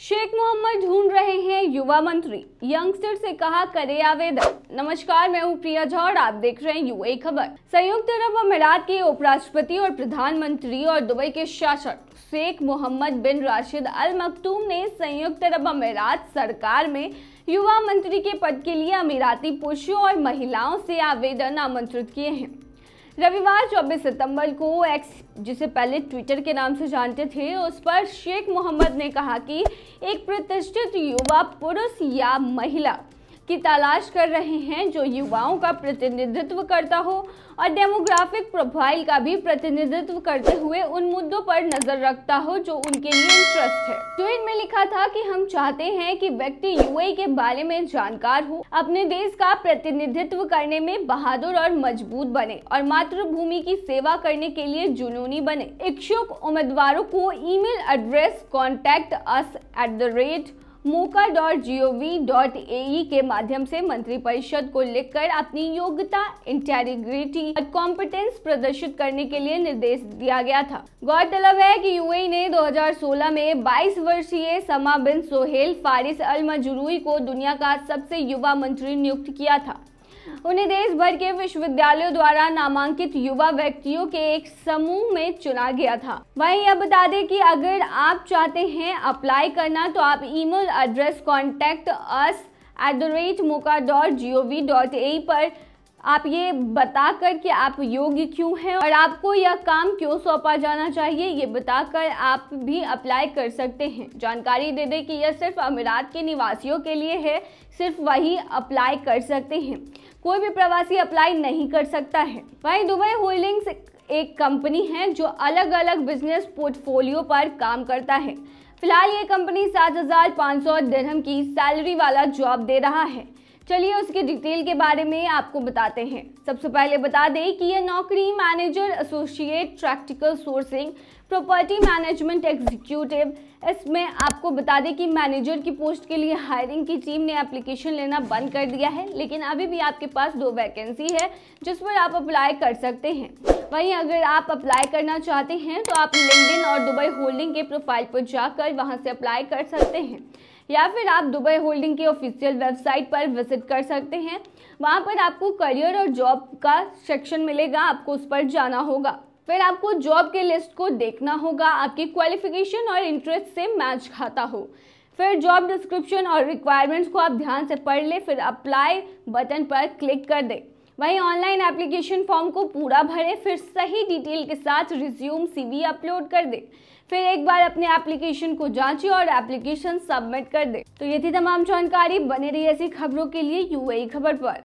शेख मोहम्मद ढूंढ रहे हैं युवा मंत्री यंगस्टर से कहा करे आवेदन नमस्कार मैं हूं प्रिया झौड़ आप देख रहे हैं यूए खबर संयुक्त अरब अमीरात के उपराष्ट्रपति और प्रधानमंत्री और दुबई के शासक शेख मोहम्मद बिन राशिद अल मखतूम ने संयुक्त अरब अमीरात सरकार में युवा मंत्री के पद के लिए अमीराती पुरुषों और महिलाओं से आवेदन आमंत्रित किए हैं रविवार 24 सितंबर को एक्स जिसे पहले ट्विटर के नाम से जानते थे उस पर शेख मोहम्मद ने कहा कि एक प्रतिष्ठित युवा पुरुष या महिला की तलाश कर रहे हैं जो युवाओं का प्रतिनिधित्व करता हो और डेमोग्राफिक प्रोफाइल का भी प्रतिनिधित्व करते हुए उन मुद्दों पर नजर रखता हो जो उनके लिए इंटरेस्ट है ट्वीट तो में लिखा था कि हम चाहते हैं कि व्यक्ति युवा के बारे में जानकार हो अपने देश का प्रतिनिधित्व करने में बहादुर और मजबूत बने और मातृभूमि की सेवा करने के लिए जुनूनी बने इच्छुक उम्मीदवारों को email address contact us at the rate moka dot A के माध्यम से मंत्री परिषद को लिखकर अपनी योग्यता इंटेग्रिटी और कॉम्पिटेंस प्रदर्शित करने के लिए निर्देश दिया गया था गौरतलब है कि यूएई ने 2016 में 22 वर्षीय समा बिन सोहेल फारिस अल मजरूई को दुनिया का सबसे युवा मंत्री नियुक्त किया था उन्हें देश भर के विश्वविद्यालयों द्वारा नामांकित युवा व्यक्तियों के एक समूह में चुना गया था वहीं यह बता दें कि अगर आप चाहते हैं अप्लाई करना तो आप email address contact us at the rate moka dot G O V dot A पर आप ये बताकर कि आप योग्य क्यों हैं और आपको यह काम क्यों सौंपा जाना चाहिए ये बताकर आप भी अप्लाई कर सकते हैं जानकारी दे दें कि यह सिर्फ अमीरात के निवासियों के लिए है सिर्फ वही अप्लाई कर सकते हैं कोई भी प्रवासी अप्लाई नहीं कर सकता है वहीं दुबई होल्डिंग्स एक कंपनी है जो अलग अलग बिजनेस पोर्टफोलियो पर काम करता है फिलहाल ये कंपनी 7,500 दिरहम की सैलरी वाला जॉब दे रहा है चलिए उसके डिटेल के बारे में आपको बताते हैं सबसे पहले बता दें कि यह नौकरी manager associate practical sourcing property management executive इसमें आपको बता दें कि मैनेजर की पोस्ट के लिए हायरिंग की टीम ने एप्लीकेशन लेना बंद कर दिया है लेकिन अभी भी आपके पास दो वैकेंसी है जिस पर आप अप्लाई कर सकते हैं वहीं अगर आप अप्लाई करना चाहते हैं तो आप लिंकिन और दुबई होल्डिंग के प्रोफाइल पर जाकर वहां से अप्लाई कर सकते हैं या फिर आप दुबई होल्डिंग के ऑफिशियल वेबसाइट पर विजिट कर सकते हैं वहां पर आपको करियर और जॉब का सेक्शन मिलेगा आपको उस पर जाना होगा फिर आपको जॉब के लिस्ट को देखना होगा आपकी क्वालिफिकेशन और इंटरेस्ट से मैच खाता हो फिर जॉब डिस्क्रिप्शन और रिक्वायरमेंट्स को आप ध्यान से पढ़ ले फिर अप्लाई बटन पर क्लिक कर दे वहीं ऑनलाइन एप्लीकेशन फॉर्म को पूरा भरे फिर सही डिटेल के साथ रिज्यूम सी अपलोड कर दे फिर एक बार अपने एप्लीकेशन को जांचे और एप्लीकेशन सबमिट कर दे तो ये थी तमाम जानकारी बने रही ऐसी खबरों के लिए यूएई खबर पर